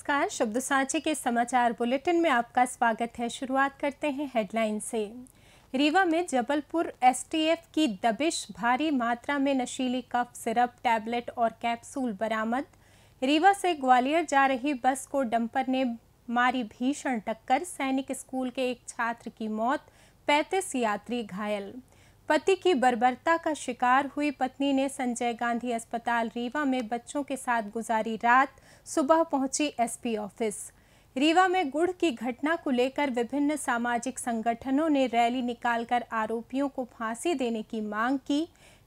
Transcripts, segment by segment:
नमस्कार शब्द सांचे के समाचार बुलेटिन में आपका स्वागत है शुरुआत करते हैं हेडलाइन से रीवा में जबलपुर एसटीएफ की दबिश भारी मात्रा में नशीली कफ सिरप टैबलेट और कैप्सूल बरामद रीवा से ग्वालियर जा रही बस को डंपर ने मारी भीषण टक्कर सैनिक स्कूल के एक छात्र की मौत 35 यात्री घायल पति की बर्बरता का शिकार हुई पत्नी ने संजय गांधी अस्पताल रीवा में बच्चों के साथ गुजारी रात सुबह पहुंची एसपी ऑफिस रीवा में गुड़ की घटना को लेकर विभिन्न सामाजिक संगठनों ने रैली निकालकर आरोपियों को फांसी देने की मांग की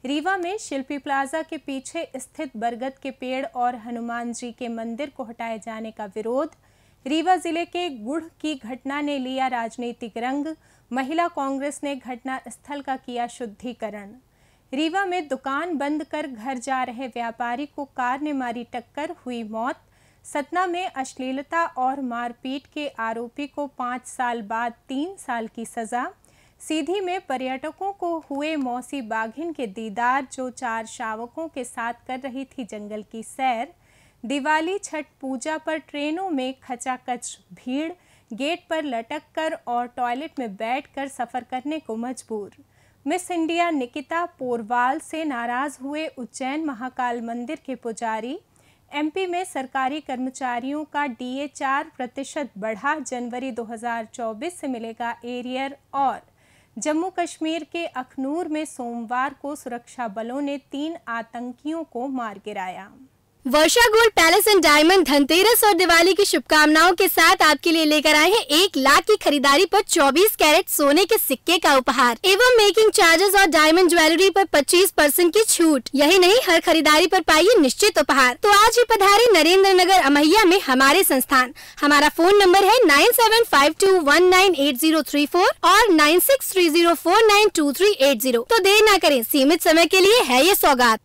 रीवा में शिल्पी प्लाजा के पीछे स्थित बरगद के पेड़ और हनुमान जी के मंदिर को हटाए जाने का विरोध रीवा जिले के गुड़ की घटना ने लिया राजनीतिक रंग महिला कांग्रेस ने घटना स्थल का किया शुद्धिकरण रीवा में दुकान बंद कर घर जा रहे व्यापारी को कार ने मारी टक्कर हुई मौत सतना में अश्लीलता और मारपीट के आरोपी को पाँच साल बाद तीन साल की सज़ा सीधी में पर्यटकों को हुए मौसी बाघिन के दीदार जो चार शावकों के साथ कर रही थी जंगल की सैर दिवाली छठ पूजा पर ट्रेनों में खचाखच भीड़ गेट पर लटक कर और टॉयलेट में बैठ कर सफ़र करने को मजबूर मिस इंडिया निकिता पोरवाल से नाराज़ हुए उज्जैन महाकाल मंदिर के पुजारी एमपी में सरकारी कर्मचारियों का डीए चार प्रतिशत बढ़ा जनवरी 2024 से मिलेगा एरियर और जम्मू कश्मीर के अखनूर में सोमवार को सुरक्षा बलों ने तीन आतंकियों को मार गिराया Varsha gold palace and diamond Dhanteras और दिवाली की शुभकामनाओं के साथ आपके लिए लेकर आए हैं एक लाख की खरीदारी पर 24 कैरेट सोने के सिक्के का उपहार एवं मेकिंग चार्जेस और डायमंड ज्वेलरी पर 25 परसेंट की छूट यही नहीं हर खरीदारी पर पाइए निश्चित उपहार तो आज ही पधारे नरेंद्र नगर अमहिया में हमारे संस्थान हमारा फोन नंबर है नाइन और नाइन तो देर न करें सीमित समय के लिए है ये सौगात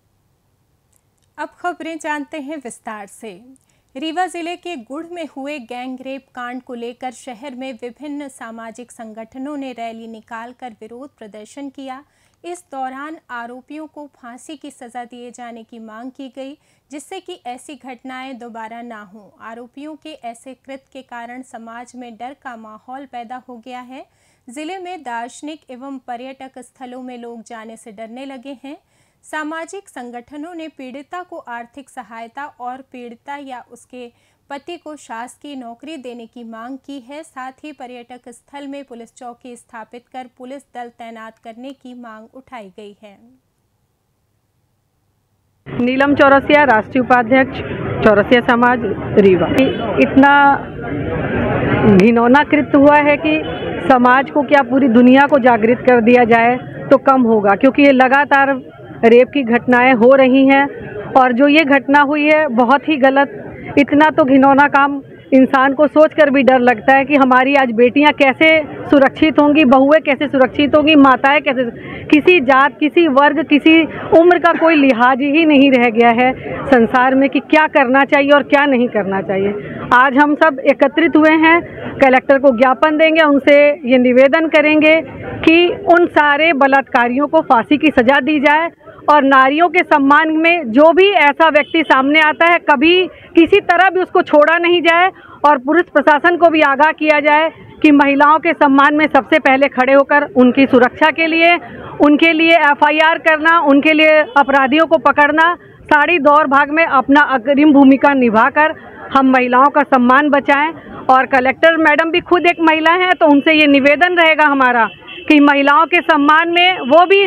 अब खबरें जानते हैं विस्तार से रीवा जिले के गुढ़ में हुए गैंग रेप कांड को लेकर शहर में विभिन्न सामाजिक संगठनों ने रैली निकालकर विरोध प्रदर्शन किया इस दौरान आरोपियों को फांसी की सज़ा दिए जाने की मांग की गई जिससे कि ऐसी घटनाएं दोबारा ना हों आरोपियों के ऐसे कृत के कारण समाज में डर का माहौल पैदा हो गया है ज़िले में दार्शनिक एवं पर्यटक स्थलों में लोग जाने से डरने लगे हैं सामाजिक संगठनों ने पीड़िता को आर्थिक सहायता और पीड़िता या उसके पति को शासकीय नौकरी देने की मांग की है साथ ही पर्यटक स्थल में पुलिस चौकी स्थापित कर पुलिस दल तैनात करने की मांग उठाई गई है नीलम चौरसिया राष्ट्रीय उपाध्यक्ष चौरसिया समाज रीवा इतना घिनौना कृत हुआ है कि समाज को क्या पूरी दुनिया को जागृत कर दिया जाए तो कम होगा क्योंकि ये लगातार रेप की घटनाएं हो रही हैं और जो ये घटना हुई है बहुत ही गलत इतना तो घिनौना काम इंसान को सोच कर भी डर लगता है कि हमारी आज बेटियां कैसे सुरक्षित होंगी बहुएं कैसे सुरक्षित होंगी माताएं कैसे किसी जात किसी वर्ग किसी उम्र का कोई लिहाज ही नहीं रह गया है संसार में कि क्या करना चाहिए और क्या नहीं करना चाहिए आज हम सब एकत्रित हुए हैं कलेक्टर को ज्ञापन देंगे उनसे ये निवेदन करेंगे कि उन सारे बलात्कारियों को फांसी की सज़ा दी जाए और नारियों के सम्मान में जो भी ऐसा व्यक्ति सामने आता है कभी किसी तरह भी उसको छोड़ा नहीं जाए और पुरुष प्रशासन को भी आगाह किया जाए कि महिलाओं के सम्मान में सबसे पहले खड़े होकर उनकी सुरक्षा के लिए उनके लिए एफआईआर करना उनके लिए अपराधियों को पकड़ना सारी दौर भाग में अपना अग्रिम भूमिका निभाकर हम महिलाओं का सम्मान बचाएं और कलेक्टर मैडम भी खुद एक महिला हैं तो उनसे ये निवेदन रहेगा हमारा कि महिलाओं के सम्मान में वो भी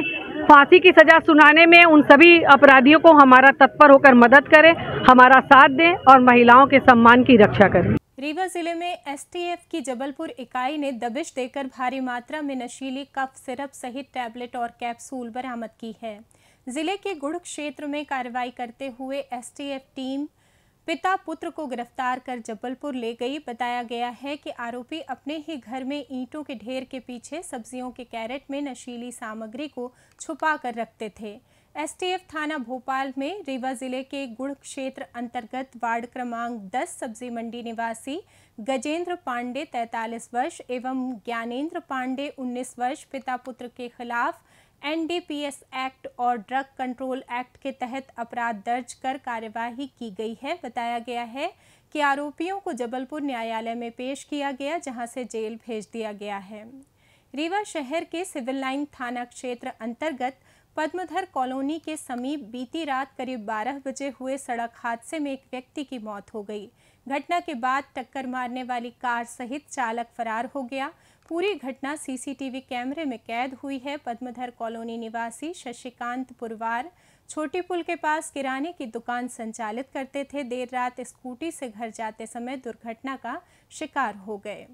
फांसी की सज़ा सुनाने में उन सभी अपराधियों को हमारा तत्पर होकर मदद करें हमारा साथ दें और महिलाओं के सम्मान की रक्षा करें रीवा जिले में एसटीएफ की जबलपुर इकाई ने दबिश देकर भारी मात्रा में नशीली कफ सिरप सहित टैबलेट और कैप्सूल बरामद की है जिले के गुड़ क्षेत्र में कार्रवाई करते हुए एसटीएफ टीम पिता पुत्र को गिरफ्तार कर जबलपुर ले गई बताया गया है कि आरोपी अपने ही घर में ईंटों के ढेर के पीछे सब्जियों के कैरेट में नशीली सामग्री को छुपा कर रखते थे एसटीएफ थाना भोपाल में रीवा जिले के गुड़ क्षेत्र अंतर्गत वार्ड क्रमांक 10 सब्जी मंडी निवासी गजेंद्र पांडे 43 वर्ष एवं ज्ञानेंद्र पांडे 19 वर्ष पिता पुत्र के खिलाफ एनडीपीएस एक्ट और ड्रग कंट्रोल एक्ट के तहत अपराध दर्ज कर कार्यवाही की गई है बताया गया है कि आरोपियों को जबलपुर न्यायालय में पेश किया गया जहां से जेल भेज दिया गया है रीवा शहर के सिविल लाइन थाना क्षेत्र अंतर्गत पद्मधर कॉलोनी के समीप बीती रात करीब 12 बजे हुए सड़क हादसे में एक व्यक्ति की मौत हो गई घटना के बाद टक्कर मारने वाली कार सहित चालक फरार हो गया पूरी घटना सीसीटीवी कैमरे में कैद हुई है पद्मधर कॉलोनी निवासी शशिकांत पुरवार छोटी पुल के पास किराने की दुकान संचालित करते थे देर रात स्कूटी से घर जाते समय दुर्घटना का शिकार हो गए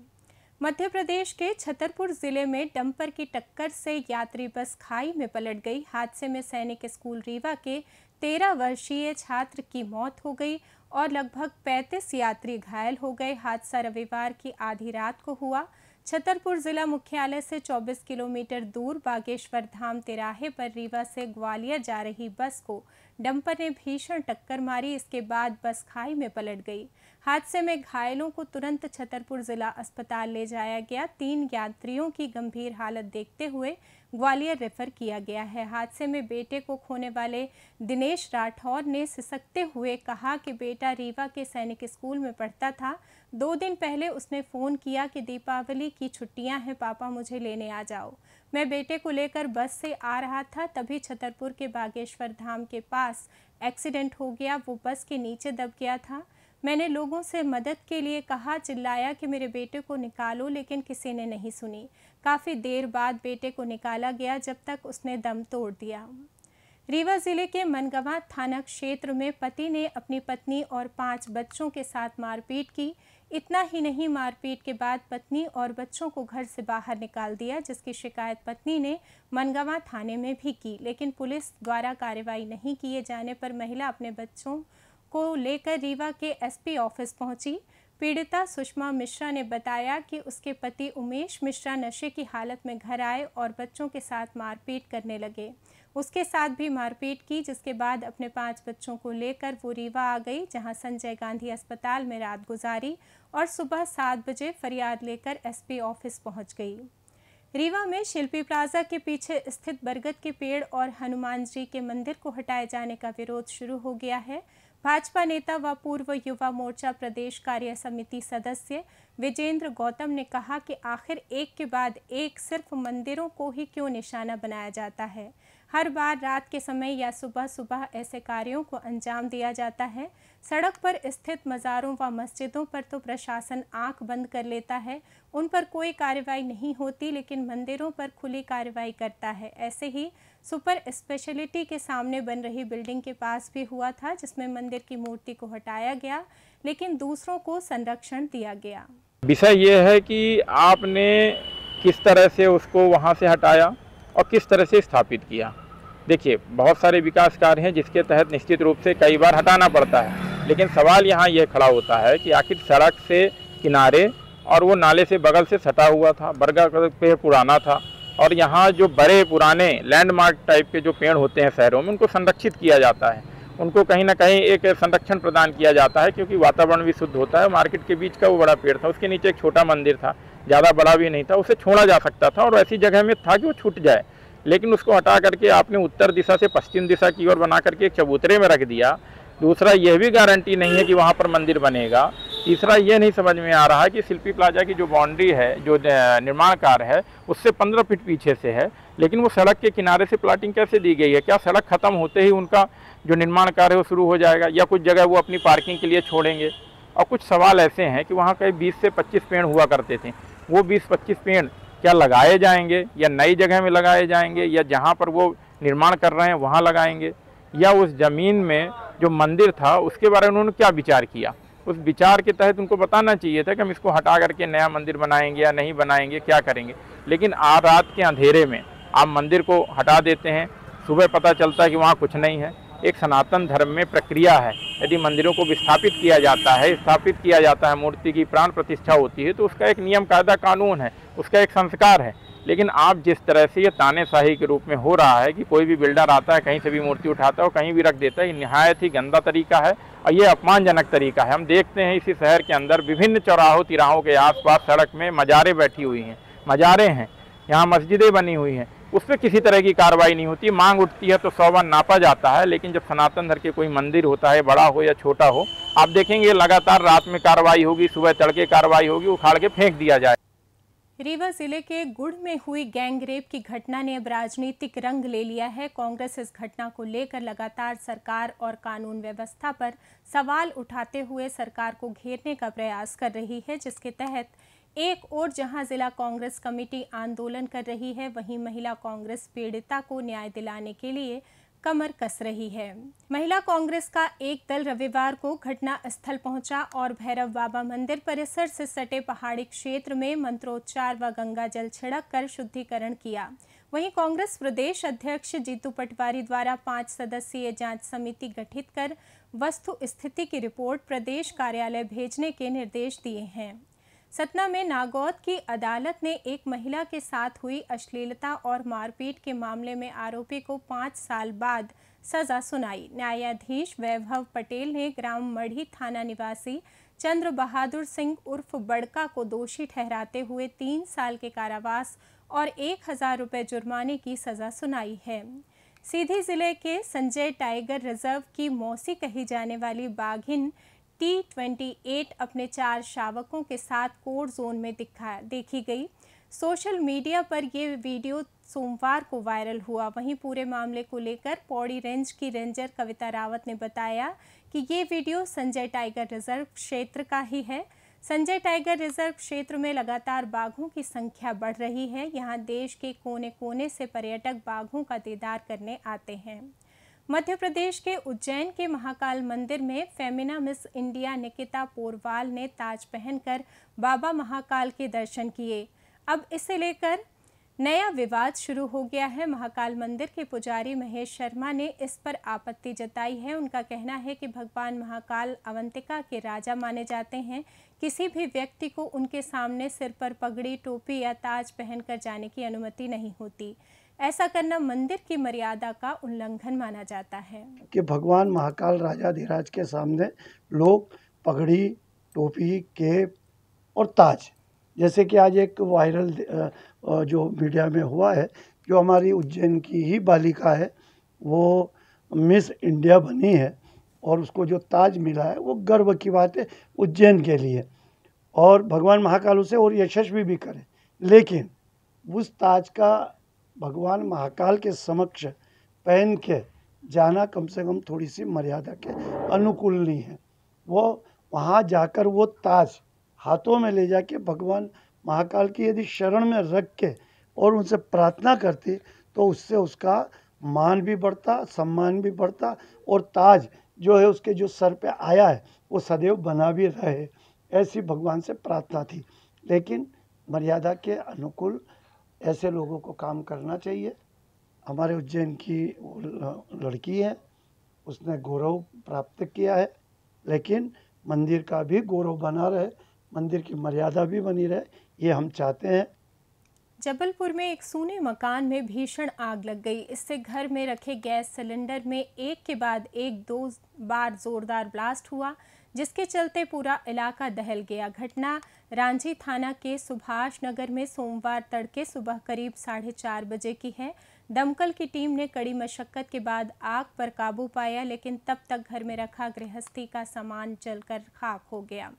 मध्य प्रदेश के छतरपुर जिले में डंपर की टक्कर से यात्री बस खाई में पलट गई हादसे में सैनिक स्कूल रीवा के तेरह वर्षीय छात्र की मौत हो गई और लगभग 35 यात्री घायल हो गए हादसा रविवार की आधी रात को हुआ छतरपुर जिला मुख्यालय से 24 किलोमीटर दूर बागेश्वर धाम तिराहे पर रीवा से ग्वालियर जा रही बस को डंपर ने भीषण टक्कर मारी इसके बाद बस खाई में पलट गई हादसे में घायलों को तुरंत छतरपुर जिला अस्पताल ले जाया गया तीन यात्रियों की गंभीर हालत देखते हुए ग्वालियर रेफर किया गया है हादसे में बेटे को खोने वाले दिनेश राठौर ने सिसकते हुए कहा कि बेटा रीवा के सैनिक स्कूल में पढ़ता था दो दिन पहले उसने फ़ोन किया कि दीपावली की छुट्टियां हैं पापा मुझे लेने आ जाओ मैं बेटे को लेकर बस से आ रहा था तभी छतरपुर के बागेश्वर धाम के पास एक्सीडेंट हो गया वो बस के नीचे दब गया था मैंने लोगों से मदद के लिए कहा चिल्लाया कि मेरे बेटे को निकालो लेकिन किसी ने नहीं सुनी काफ़ी देर बाद बेटे को निकाला गया जब तक उसने दम तोड़ दिया रीवा ज़िले के मनगवा थाना क्षेत्र में पति ने अपनी पत्नी और पांच बच्चों के साथ मारपीट की इतना ही नहीं मारपीट के बाद पत्नी और बच्चों को घर से बाहर निकाल दिया जिसकी शिकायत पत्नी ने मनगवा थाने में भी की लेकिन पुलिस द्वारा कार्रवाई नहीं किए जाने पर महिला अपने बच्चों को लेकर रीवा के एसपी ऑफिस पहुंची पीड़िता सुषमा मिश्रा ने बताया कि उसके पति उमेश मिश्रा नशे की हालत में घर आए और बच्चों के साथ मारपीट करने लगे उसके साथ भी मारपीट की जिसके बाद अपने पांच बच्चों को लेकर वो रीवा आ गई जहां संजय गांधी अस्पताल में रात गुजारी और सुबह सात बजे फरियाद लेकर एसपी ऑफिस पहुंच गई रीवा में शिल्पी प्लाजा के पीछे स्थित बरगद के पेड़ और हनुमान जी के मंदिर को हटाए जाने का विरोध शुरू हो गया है भाजपा नेता व पूर्व युवा मोर्चा प्रदेश कार्य समिति सदस्य विजेंद्र गौतम ने कहा कि आखिर एक के बाद एक सिर्फ मंदिरों को ही क्यों निशाना बनाया जाता है हर बार रात के समय या सुबह सुबह ऐसे कार्यों को अंजाम दिया जाता है सड़क पर स्थित मज़ारों व मस्जिदों पर तो प्रशासन आंख बंद कर लेता है उन पर कोई कार्रवाई नहीं होती लेकिन मंदिरों पर खुली कार्रवाई करता है ऐसे ही सुपर स्पेशलिटी के सामने बन रही बिल्डिंग के पास भी हुआ था जिसमें मंदिर की मूर्ति को हटाया गया लेकिन दूसरों को संरक्षण दिया गया विषय यह है कि आपने किस तरह से उसको वहाँ से हटाया और किस तरह से स्थापित किया देखिए बहुत सारे विकास कार्य हैं जिसके तहत निश्चित रूप से कई बार हटाना पड़ता है लेकिन सवाल यहाँ यह खड़ा होता है कि आखिर सड़क से किनारे और वो नाले से बगल से सटा हुआ था बरगा पेड़ पुराना था और यहाँ जो बड़े पुराने लैंडमार्क टाइप के जो पेड़ होते हैं शहरों में उनको संरक्षित किया जाता है उनको कहीं ना कहीं एक संरक्षण प्रदान किया जाता है क्योंकि वातावरण भी शुद्ध होता है मार्केट के बीच का वो बड़ा पेड़ था उसके नीचे एक छोटा मंदिर था ज़्यादा बड़ा भी नहीं था उसे छोड़ा जा सकता था और ऐसी जगह में था कि वो छूट जाए लेकिन उसको हटा करके आपने उत्तर दिशा से पश्चिम दिशा की ओर बना करके एक चबूतरे में रख दिया दूसरा यह भी गारंटी नहीं है कि वहाँ पर मंदिर बनेगा तीसरा ये नहीं समझ में आ रहा है कि शिल्पी प्लाजा की जो बाउंड्री है जो निर्माण कार्य है उससे पंद्रह फीट पीछे से है लेकिन वो सड़क के किनारे से प्लाटिंग कैसे दी गई है क्या सड़क ख़त्म होते ही उनका जो निर्माण कार्य है वो शुरू हो जाएगा या कुछ जगह वो अपनी पार्किंग के लिए छोड़ेंगे और कुछ सवाल ऐसे हैं कि वहाँ कई बीस से पच्चीस पेड़ हुआ करते थे वो 20-25 पेड़ क्या लगाए जाएंगे या नई जगह में लगाए जाएंगे या जहाँ पर वो निर्माण कर रहे हैं वहाँ लगाएंगे या उस ज़मीन में जो मंदिर था उसके बारे में उन्होंने क्या विचार किया उस विचार के तहत उनको बताना चाहिए था कि हम इसको हटा करके नया मंदिर बनाएंगे या नहीं बनाएंगे क्या करेंगे लेकिन आज रात के अंधेरे में आप मंदिर को हटा देते हैं सुबह पता चलता है कि वहाँ कुछ नहीं है एक सनातन धर्म में प्रक्रिया है यदि मंदिरों को विस्थापित किया जाता है स्थापित किया जाता है मूर्ति की प्राण प्रतिष्ठा होती है तो उसका एक नियम कायदा कानून है उसका एक संस्कार है लेकिन आप जिस तरह से ये तानेशाही के रूप में हो रहा है कि कोई भी बिल्डर आता है कहीं से भी मूर्ति उठाता है और कहीं भी रख देता है ये नहायत ही गंदा तरीका है और ये अपमानजनक तरीका है हम देखते हैं इसी शहर के अंदर विभिन्न चौराहों तिराहों के आसपास सड़क में मजारे बैठी हुई हैं मजारे हैं यहाँ मस्जिदें बनी हुई हैं उस पर किसी तरह की कार्रवाई नहीं होती मांग उठती है तो सौ बार नापा जाता है लेकिन जब सनातन धर के कोई मंदिर होता है बड़ा हो या छोटा हो आप देखेंगे लगातार रात में कार्रवाई होगी सुबह तड़के कार्रवाई होगी उखाड़ के फेंक दिया जाए रीवा जिले के गुड़ में हुई गैंग रेप की घटना ने अब राजनीतिक रंग ले लिया है कांग्रेस इस घटना को लेकर लगातार सरकार और कानून व्यवस्था पर सवाल उठाते हुए सरकार को घेरने का प्रयास कर रही है जिसके तहत एक ओर जहां जिला कांग्रेस कमेटी आंदोलन कर रही है वहीं महिला कांग्रेस पीड़िता को न्याय दिलाने के लिए कमर कस रही है महिला कांग्रेस का एक दल रविवार को घटना स्थल पहुंचा और भैरव बाबा मंदिर परिसर से सटे पहाड़ी क्षेत्र में मंत्रोच्चार व गंगा जल छिड़क कर शुद्धिकरण किया वहीं कांग्रेस प्रदेश अध्यक्ष जीतू पटवारी द्वारा पांच सदस्यीय जांच समिति गठित कर वस्तु स्थिति की रिपोर्ट प्रदेश कार्यालय भेजने के निर्देश दिए हैं सतना में नागौद की अदालत ने एक महिला के साथ हुई अश्लीलता और मारपीट के मामले में आरोपी को पाँच साल बाद सजा सुनाई न्यायाधीश वैभव पटेल ने ग्राम मढ़ी थाना निवासी चंद्र बहादुर सिंह उर्फ बड़का को दोषी ठहराते हुए तीन साल के कारावास और एक हजार रुपये जुर्माने की सजा सुनाई है सीधी जिले के संजय टाइगर रिजर्व की मौसी कही जाने वाली बाघिन टी ट्वेंटी एट अपने चार शावकों के साथ कोर जोन में दिखा देखी गई सोशल मीडिया पर यह वीडियो सोमवार को वायरल हुआ वहीं पूरे मामले को लेकर पौड़ी रेंज की रेंजर कविता रावत ने बताया कि ये वीडियो संजय टाइगर रिजर्व क्षेत्र का ही है संजय टाइगर रिजर्व क्षेत्र में लगातार बाघों की संख्या बढ़ रही है यहाँ देश के कोने कोने से पर्यटक बाघों का दीदार करने आते हैं मध्य प्रदेश के उज्जैन के महाकाल मंदिर में Femina Miss India Nikita Porwal ने ताज पहनकर बाबा महाकाल के दर्शन किए अब इसे लेकर नया विवाद शुरू हो गया है महाकाल मंदिर के पुजारी महेश शर्मा ने इस पर आपत्ति जताई है उनका कहना है कि भगवान महाकाल अवंतिका के राजा माने जाते हैं किसी भी व्यक्ति को उनके सामने सिर पर पगड़ी टोपी या ताज पहनकर जाने की अनुमति नहीं होती ऐसा करना मंदिर की मर्यादा का उल्लंघन माना जाता है कि भगवान महाकाल राजा धीराज के सामने लोग पगड़ी टोपी केप और ताज जैसे कि आज एक वायरल जो मीडिया में हुआ है जो हमारी उज्जैन की ही बालिका है वो मिस इंडिया बनी है और उसको जो ताज मिला है वो गर्व की बात है उज्जैन के लिए और भगवान महाकाल उसे और यशस्वी भी, भी करें लेकिन उस ताज का भगवान महाकाल के समक्ष पहन के जाना कम से कम थोड़ी सी मर्यादा के अनुकूल नहीं है वो वहाँ जाकर वो ताज हाथों में ले जाके भगवान महाकाल की यदि शरण में रख के और उनसे प्रार्थना करती तो उससे उसका मान भी बढ़ता सम्मान भी बढ़ता और ताज जो है उसके जो सर पे आया है वो सदैव बना भी रहे ऐसी भगवान से प्रार्थना थी लेकिन मर्यादा के अनुकूल ऐसे लोगों को काम करना चाहिए हमारे उज्जैन की लड़की है उसने गौरव प्राप्त किया है लेकिन मंदिर का भी गौरव बना रहे मंदिर की मर्यादा भी बनी रहे ये हम चाहते हैं जबलपुर में एक सोने मकान में भीषण आग लग गई इससे घर में रखे गैस सिलेंडर में एक के बाद एक दो बार जोरदार ब्लास्ट हुआ जिसके चलते पूरा इलाका दहल गया घटना रांची थाना के सुभाष नगर में सोमवार तड़के सुबह करीब साढ़े चार बजे की है दमकल की टीम ने कड़ी मशक्कत के बाद आग पर काबू पाया लेकिन तब तक घर में रखा गृहस्थी का सामान जलकर खाक हो गया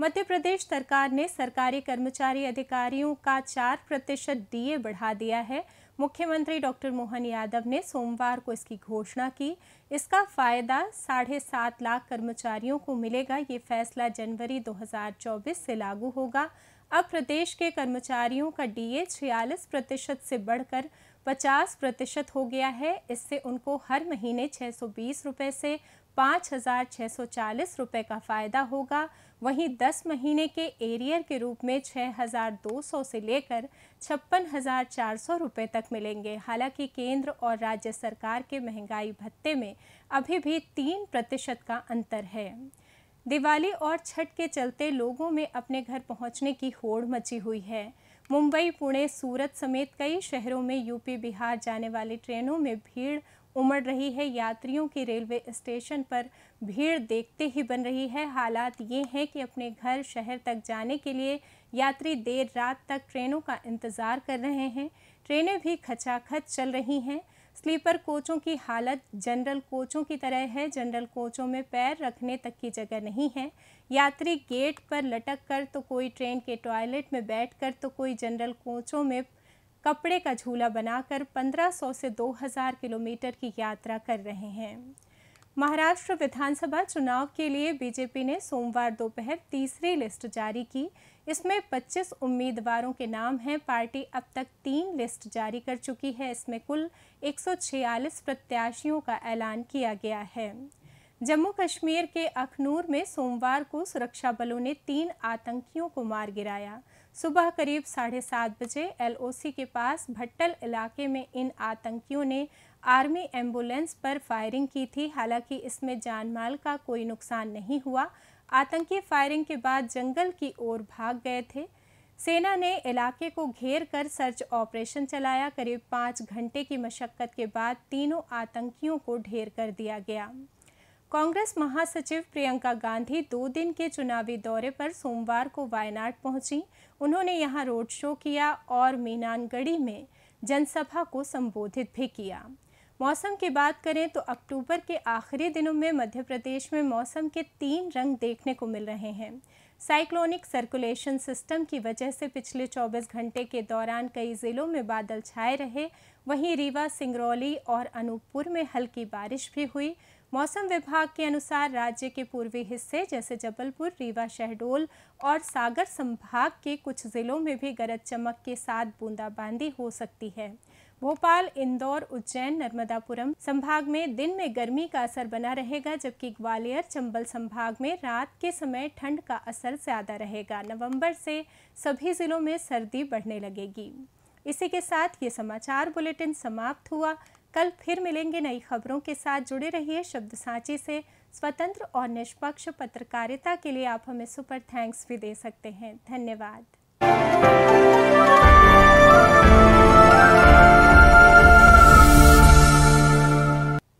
मध्य प्रदेश सरकार ने सरकारी कर्मचारी अधिकारियों का चार प्रतिशत डीए बढ़ा दिया है मुख्यमंत्री डॉक्टर मोहन यादव ने सोमवार को इसकी घोषणा की इसका फायदा साढ़े सात लाख कर्मचारियों को मिलेगा ये फैसला जनवरी 2024 से लागू होगा अब प्रदेश के कर्मचारियों का डीए छियालीस प्रतिशत से बढ़कर 50 प्रतिशत हो गया है इससे उनको हर महीने छः रुपए से पाँच हज़ार छः सौ चालीस रुपये का फ़ायदा होगा वहीं दस महीने के एरियर के रूप में हजार दो सौ से लेकर छप्पन हज़ार चार सौ रुपये तक मिलेंगे हालांकि केंद्र और राज्य सरकार के महंगाई भत्ते में अभी भी तीन प्रतिशत का अंतर है दिवाली और छठ के चलते लोगों में अपने घर पहुंचने की होड़ मची हुई है मुंबई पुणे सूरत समेत कई शहरों में यूपी बिहार जाने वाली ट्रेनों में भीड़ उमड़ रही है यात्रियों की रेलवे स्टेशन पर भीड़ देखते ही बन रही है हालात ये हैं कि अपने घर शहर तक जाने के लिए यात्री देर रात तक ट्रेनों का इंतज़ार कर रहे हैं ट्रेनें भी खचाखच चल रही हैं स्लीपर कोचों की हालत जनरल कोचों की तरह है जनरल कोचों में पैर रखने तक की जगह नहीं है यात्री गेट पर लटक कर तो कोई ट्रेन के टॉयलेट में कर तो कोई जनरल कोचों में कपड़े का झूला बनाकर 1500 से 2000 किलोमीटर की यात्रा कर रहे हैं महाराष्ट्र विधानसभा चुनाव के लिए बीजेपी ने सोमवार दोपहर तीसरी लिस्ट जारी की इसमें 25 उम्मीदवारों के नाम हैं पार्टी अब तक तीन लिस्ट जारी कर चुकी है इसमें कुल 146 प्रत्याशियों का ऐलान किया गया है जम्मू कश्मीर के अखनूर में सोमवार को सुरक्षा बलों ने तीन आतंकियों को मार गिराया सुबह करीब साढ़े सात बजे एलओसी के पास भट्टल इलाके में इन आतंकियों ने आर्मी एम्बुलेंस पर फायरिंग की थी हालांकि इसमें जान माल का कोई नुकसान नहीं हुआ आतंकी फायरिंग के बाद जंगल की ओर भाग गए थे सेना ने इलाके को घेर कर सर्च ऑपरेशन चलाया करीब पाँच घंटे की मशक्क़त के बाद तीनों आतंकियों को ढेर कर दिया गया कांग्रेस महासचिव प्रियंका गांधी दो दिन के चुनावी दौरे पर सोमवार को वायनाड पहुंची उन्होंने यहाँ रोड शो किया और मीनानगढ़ी में जनसभा को संबोधित भी किया मौसम की बात करें तो अक्टूबर के आखिरी दिनों में मध्य प्रदेश में मौसम के तीन रंग देखने को मिल रहे हैं साइक्लोनिक सर्कुलेशन सिस्टम की वजह से पिछले 24 घंटे के दौरान कई ज़िलों में बादल छाए रहे वहीं रीवा सिंगरौली और अनूपपुर में हल्की बारिश भी हुई मौसम विभाग के अनुसार राज्य के पूर्वी हिस्से जैसे जबलपुर रीवा शहडोल और सागर संभाग के कुछ जिलों में भी गरज चमक के साथ बूंदाबांदी हो सकती है भोपाल इंदौर उज्जैन नर्मदापुरम संभाग में दिन में गर्मी का असर बना रहेगा जबकि ग्वालियर चंबल संभाग में रात के समय ठंड का असर ज़्यादा रहेगा नवंबर से सभी ज़िलों में सर्दी बढ़ने लगेगी इसी के साथ ये समाचार बुलेटिन समाप्त हुआ कल फिर मिलेंगे नई खबरों के साथ जुड़े रहिए शब्द सांची से स्वतंत्र और निष्पक्ष पत्रकारिता के लिए आप हमें सुपर थैंक्स भी दे सकते हैं धन्यवाद